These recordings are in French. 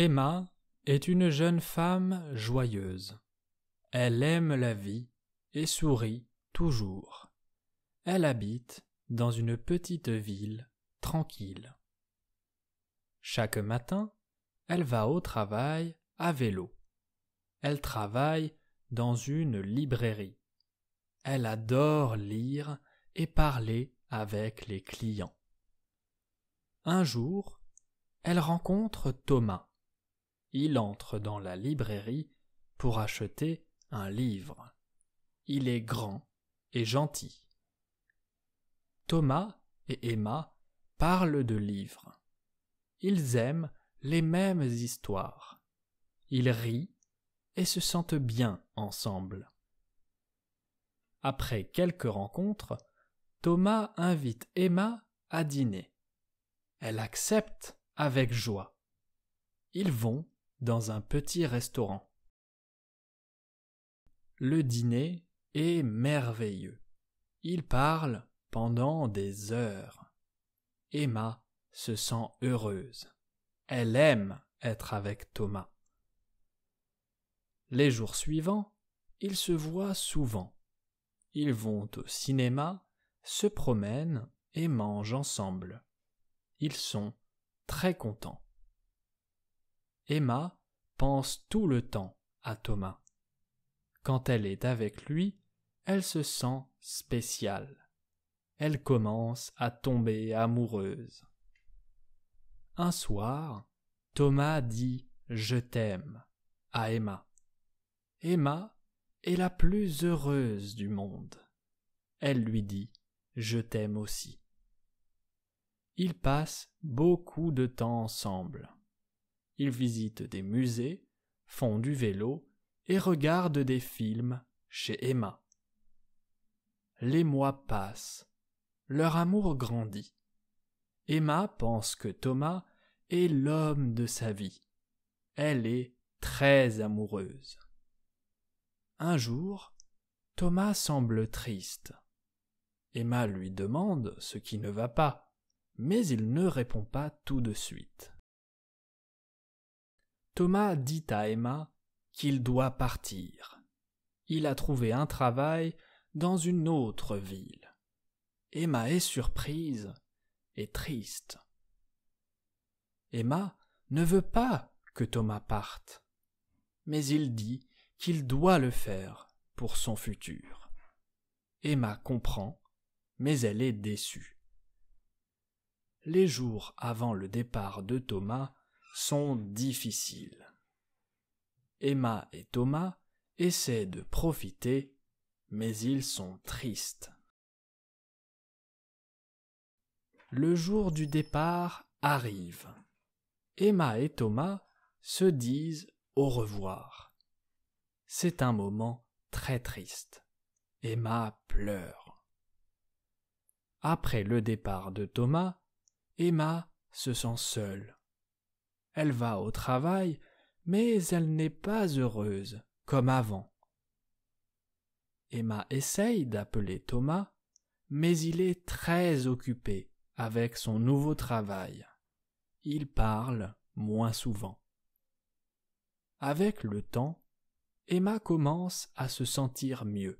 Emma est une jeune femme joyeuse. Elle aime la vie et sourit toujours. Elle habite dans une petite ville tranquille. Chaque matin, elle va au travail à vélo. Elle travaille dans une librairie. Elle adore lire et parler avec les clients. Un jour, elle rencontre Thomas. Il entre dans la librairie pour acheter un livre. Il est grand et gentil. Thomas et Emma parlent de livres. Ils aiment les mêmes histoires. Ils rient et se sentent bien ensemble. Après quelques rencontres, Thomas invite Emma à dîner. Elle accepte avec joie. Ils vont dans un petit restaurant. Le dîner est merveilleux. Ils parlent pendant des heures. Emma se sent heureuse. Elle aime être avec Thomas. Les jours suivants, ils se voient souvent. Ils vont au cinéma, se promènent et mangent ensemble. Ils sont très contents. Emma pense tout le temps à Thomas. Quand elle est avec lui, elle se sent spéciale. Elle commence à tomber amoureuse. Un soir, Thomas dit Je t'aime à Emma. Emma est la plus heureuse du monde. Elle lui dit Je t'aime aussi. Ils passent beaucoup de temps ensemble ils visitent des musées, font du vélo et regardent des films chez Emma. Les mois passent, leur amour grandit. Emma pense que Thomas est l'homme de sa vie. Elle est très amoureuse. Un jour, Thomas semble triste. Emma lui demande ce qui ne va pas, mais il ne répond pas tout de suite. Thomas dit à Emma qu'il doit partir. Il a trouvé un travail dans une autre ville. Emma est surprise et triste. Emma ne veut pas que Thomas parte, mais il dit qu'il doit le faire pour son futur. Emma comprend, mais elle est déçue. Les jours avant le départ de Thomas, sont difficiles. Emma et Thomas essaient de profiter, mais ils sont tristes. Le jour du départ arrive. Emma et Thomas se disent au revoir. C'est un moment très triste. Emma pleure. Après le départ de Thomas, Emma se sent seule. Elle va au travail, mais elle n'est pas heureuse, comme avant. Emma essaye d'appeler Thomas, mais il est très occupé avec son nouveau travail. Il parle moins souvent. Avec le temps, Emma commence à se sentir mieux.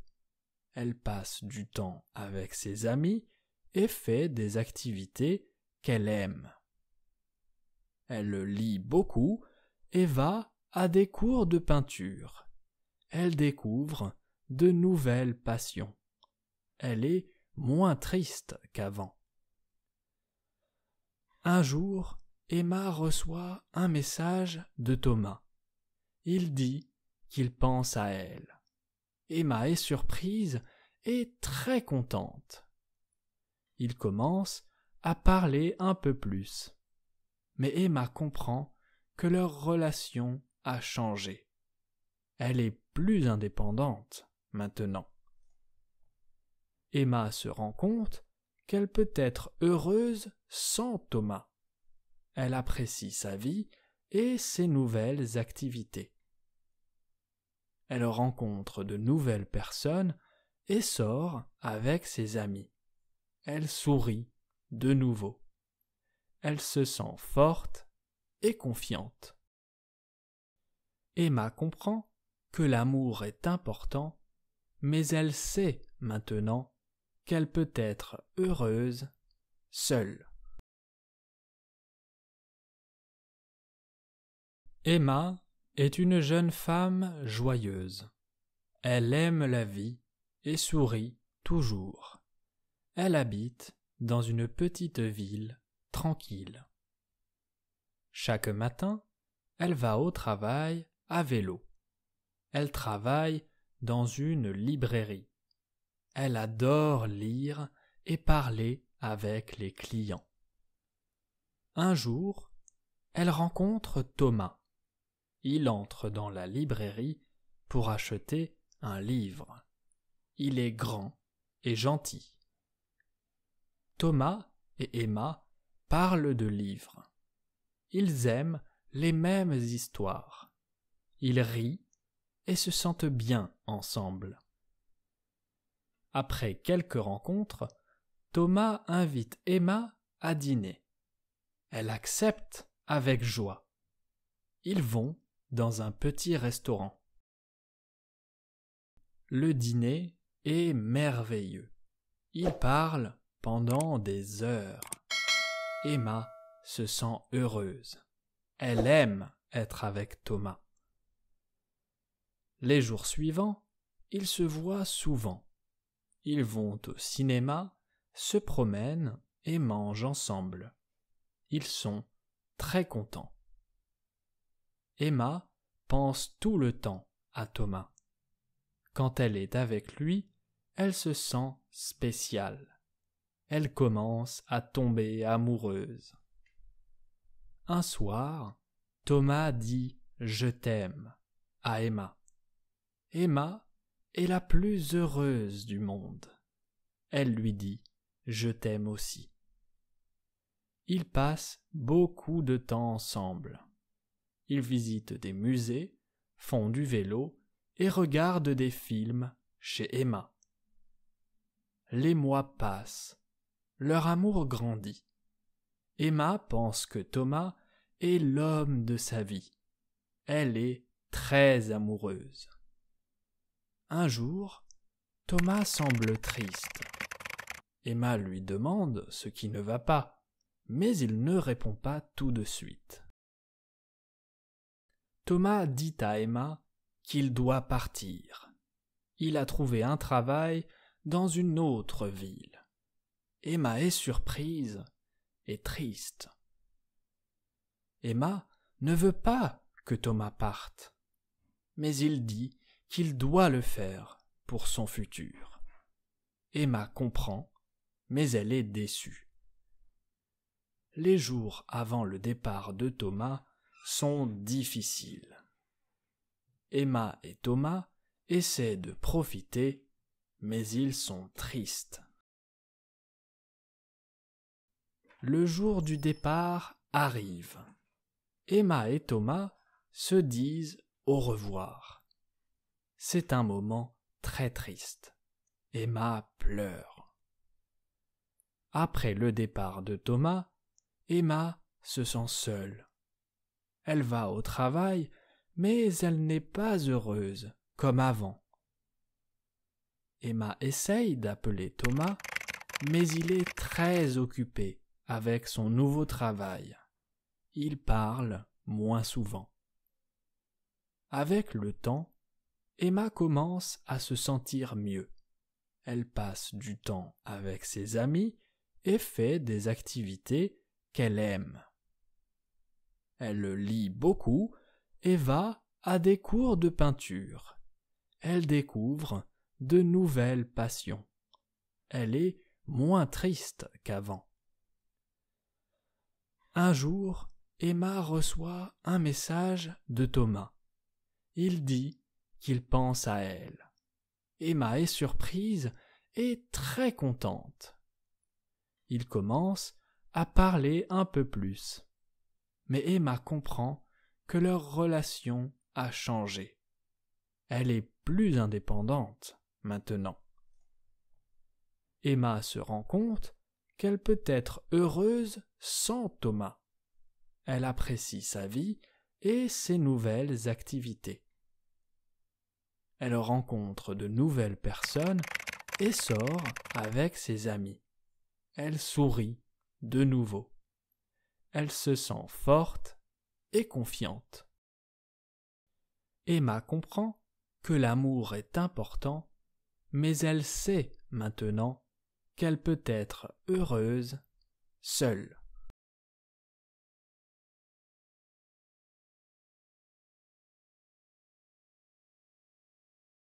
Elle passe du temps avec ses amis et fait des activités qu'elle aime. Elle lit beaucoup et va à des cours de peinture. Elle découvre de nouvelles passions. Elle est moins triste qu'avant. Un jour, Emma reçoit un message de Thomas. Il dit qu'il pense à elle. Emma est surprise et très contente. Il commence à parler un peu plus mais Emma comprend que leur relation a changé. Elle est plus indépendante maintenant. Emma se rend compte qu'elle peut être heureuse sans Thomas. Elle apprécie sa vie et ses nouvelles activités. Elle rencontre de nouvelles personnes et sort avec ses amis. Elle sourit de nouveau elle se sent forte et confiante. Emma comprend que l'amour est important, mais elle sait maintenant qu'elle peut être heureuse seule. Emma est une jeune femme joyeuse. Elle aime la vie et sourit toujours. Elle habite dans une petite ville tranquille. Chaque matin, elle va au travail à vélo. Elle travaille dans une librairie. Elle adore lire et parler avec les clients. Un jour, elle rencontre Thomas. Il entre dans la librairie pour acheter un livre. Il est grand et gentil. Thomas et Emma parlent de livres. Ils aiment les mêmes histoires. Ils rient et se sentent bien ensemble. Après quelques rencontres, Thomas invite Emma à dîner. Elle accepte avec joie. Ils vont dans un petit restaurant. Le dîner est merveilleux. Ils parlent pendant des heures. Emma se sent heureuse. Elle aime être avec Thomas. Les jours suivants, ils se voient souvent. Ils vont au cinéma, se promènent et mangent ensemble. Ils sont très contents. Emma pense tout le temps à Thomas. Quand elle est avec lui, elle se sent spéciale elle commence à tomber amoureuse. Un soir, Thomas dit Je t'aime à Emma. Emma est la plus heureuse du monde. Elle lui dit Je t'aime aussi. Ils passent beaucoup de temps ensemble. Ils visitent des musées, font du vélo et regardent des films chez Emma. Les mois passent leur amour grandit. Emma pense que Thomas est l'homme de sa vie. Elle est très amoureuse. Un jour, Thomas semble triste. Emma lui demande ce qui ne va pas, mais il ne répond pas tout de suite. Thomas dit à Emma qu'il doit partir. Il a trouvé un travail dans une autre ville. Emma est surprise et triste. Emma ne veut pas que Thomas parte, mais il dit qu'il doit le faire pour son futur. Emma comprend, mais elle est déçue. Les jours avant le départ de Thomas sont difficiles. Emma et Thomas essaient de profiter, mais ils sont tristes. le jour du départ arrive. Emma et Thomas se disent au revoir. C'est un moment très triste. Emma pleure. Après le départ de Thomas, Emma se sent seule. Elle va au travail, mais elle n'est pas heureuse comme avant. Emma essaye d'appeler Thomas, mais il est très occupé avec son nouveau travail. Il parle moins souvent. Avec le temps, Emma commence à se sentir mieux. Elle passe du temps avec ses amis et fait des activités qu'elle aime. Elle lit beaucoup et va à des cours de peinture. Elle découvre de nouvelles passions. Elle est moins triste qu'avant. Un jour, Emma reçoit un message de Thomas. Il dit qu'il pense à elle. Emma est surprise et très contente. Il commence à parler un peu plus. Mais Emma comprend que leur relation a changé. Elle est plus indépendante maintenant. Emma se rend compte qu'elle peut être heureuse sans Thomas. Elle apprécie sa vie et ses nouvelles activités. Elle rencontre de nouvelles personnes et sort avec ses amis. Elle sourit de nouveau. Elle se sent forte et confiante. Emma comprend que l'amour est important, mais elle sait maintenant qu'elle peut être heureuse seule.